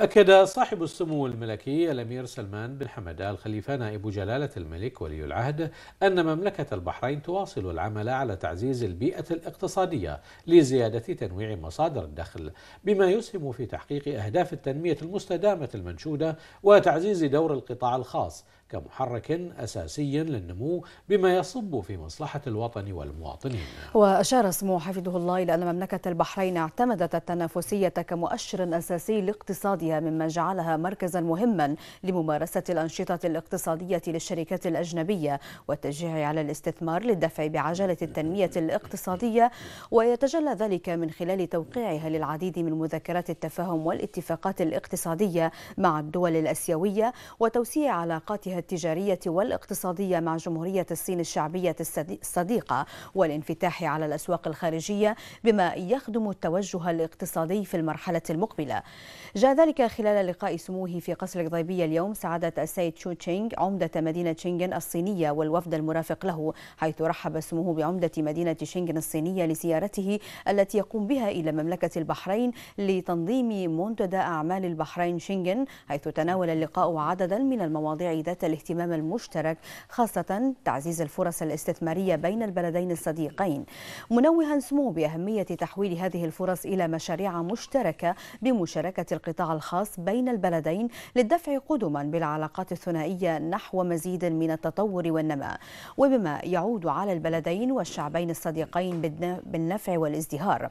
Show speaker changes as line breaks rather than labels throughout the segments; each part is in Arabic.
أكد صاحب السمو الملكي الأمير سلمان بن حمد آل خليفة نائب جلالة الملك ولي العهد أن مملكة البحرين تواصل العمل على تعزيز البيئة الاقتصادية لزيادة تنويع مصادر الدخل بما يسهم في تحقيق أهداف التنمية المستدامة المنشودة وتعزيز دور القطاع الخاص كمحرك أساسي للنمو بما يصب في مصلحة الوطن والمواطنين
وأشار سمو حفظه الله إلى أن مملكة البحرين اعتمدت التنافسية كمؤشر أساسي لاقتصادها مما جعلها مركزا مهما لممارسة الأنشطة الاقتصادية للشركات الأجنبية والتشجيع على الاستثمار للدفع بعجلة التنمية الاقتصادية ويتجلى ذلك من خلال توقيعها للعديد من مذكرات التفاهم والاتفاقات الاقتصادية مع الدول الأسيوية وتوسيع علاقاتها التجارية والاقتصادية مع جمهورية الصين الشعبية الصديقة والانفتاح على الأسواق الخارجية بما يخدم التوجه الاقتصادي في المرحلة المقبلة جاء ذلك خلال لقاء سموه في قصر الضيبية اليوم سعادة السيد تشو تشينغ عمدة مدينة شنغن الصينية والوفد المرافق له حيث رحب سموه بعمدة مدينة شنغن الصينية لزيارته التي يقوم بها إلى مملكة البحرين لتنظيم منتدى أعمال البحرين شنغن حيث تناول اللقاء عددا من المواضيع ذات الاهتمام المشترك خاصة تعزيز الفرص الاستثمارية بين البلدين الصديقين منوها سمو بأهمية تحويل هذه الفرص إلى مشاريع مشتركة بمشاركة القطاع الخاص بين البلدين للدفع قدما بالعلاقات الثنائية نحو مزيد من التطور والنماء وبما يعود على البلدين والشعبين الصديقين بالنفع والازدهار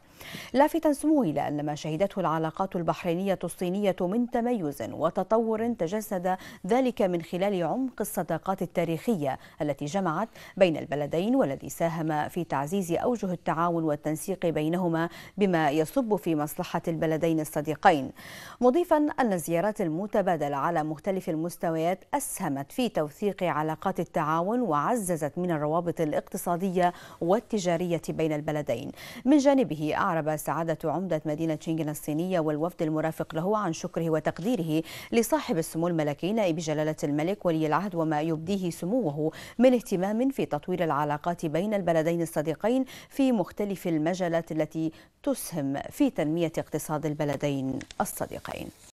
لافتا سمو إلى أن ما شهدته العلاقات البحرينية الصينية من تميز وتطور تجسد ذلك من خلال عمق الصداقات التاريخية التي جمعت بين البلدين والذي ساهم في تعزيز أوجه التعاون والتنسيق بينهما بما يصب في مصلحة البلدين الصديقين مضيفا أن الزيارات المتبادلة على مختلف المستويات أسهمت في توثيق علاقات التعاون وعززت من الروابط الاقتصادية والتجارية بين البلدين من جانبه أعرب سعادة عمدة مدينة شنغن الصينية والوفد المرافق له عن شكره وتقديره لصاحب السمو الملكي نائب جلالة الملك ولي العهد وما يبديه سموه من اهتمام في تطوير العلاقات بين البلدين الصديقين في مختلف المجالات التي تسهم في تنمية اقتصاد البلدين الصديقين